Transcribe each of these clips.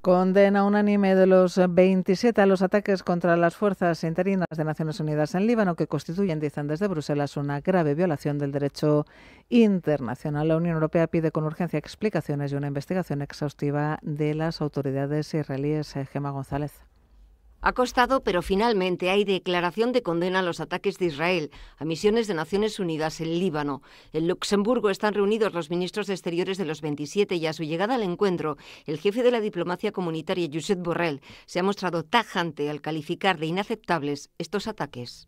Condena unánime de los 27 a los ataques contra las fuerzas interinas de Naciones Unidas en Líbano, que constituyen, dicen desde Bruselas, una grave violación del derecho internacional. La Unión Europea pide con urgencia explicaciones y una investigación exhaustiva de las autoridades israelíes. Eh, Gema González. Ha costado, pero finalmente hay declaración de condena a los ataques de Israel a misiones de Naciones Unidas en Líbano. En Luxemburgo están reunidos los ministros de Exteriores de los 27 y a su llegada al encuentro, el jefe de la diplomacia comunitaria, Josep Borrell, se ha mostrado tajante al calificar de inaceptables estos ataques.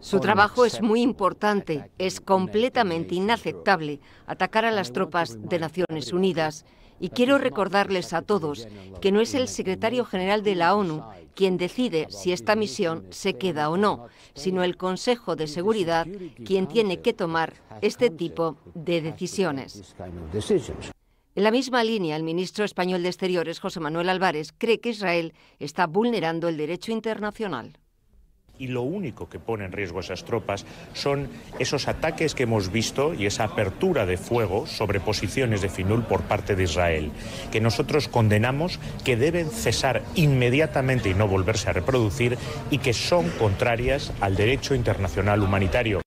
Su trabajo es muy importante, es completamente inaceptable atacar a las tropas de Naciones Unidas y quiero recordarles a todos que no es el secretario general de la ONU quien decide si esta misión se queda o no, sino el Consejo de Seguridad quien tiene que tomar este tipo de decisiones. En la misma línea, el ministro español de Exteriores, José Manuel Álvarez, cree que Israel está vulnerando el derecho internacional y lo único que pone en riesgo esas tropas son esos ataques que hemos visto y esa apertura de fuego sobre posiciones de Finul por parte de Israel, que nosotros condenamos, que deben cesar inmediatamente y no volverse a reproducir y que son contrarias al derecho internacional humanitario.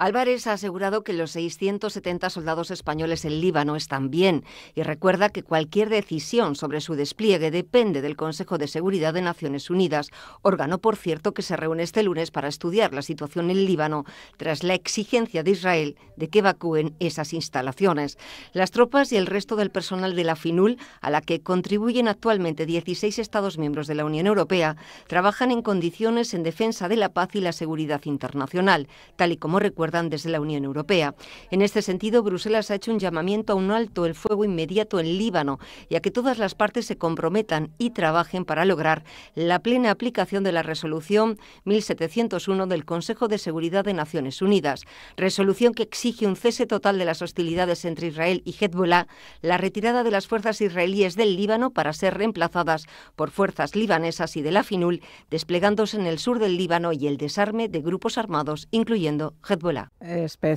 Álvarez ha asegurado que los 670 soldados españoles en Líbano están bien y recuerda que cualquier decisión sobre su despliegue depende del Consejo de Seguridad de Naciones Unidas, órgano, por cierto, que se reúne este lunes para estudiar la situación en Líbano tras la exigencia de Israel de que evacúen esas instalaciones. Las tropas y el resto del personal de la FINUL, a la que contribuyen actualmente 16 Estados miembros de la Unión Europea, trabajan en condiciones en defensa de la paz y la seguridad internacional, tal y como recuerda desde la Unión Europea. En este sentido, Bruselas ha hecho un llamamiento a un alto el fuego inmediato en Líbano y a que todas las partes se comprometan y trabajen para lograr la plena aplicación de la resolución 1701 del Consejo de Seguridad de Naciones Unidas, resolución que exige un cese total de las hostilidades entre Israel y Hezbollah, la retirada de las fuerzas israelíes del Líbano para ser reemplazadas por fuerzas libanesas y de la FINUL desplegándose en el sur del Líbano y el desarme de grupos armados, incluyendo Hezbollah. Especialmente.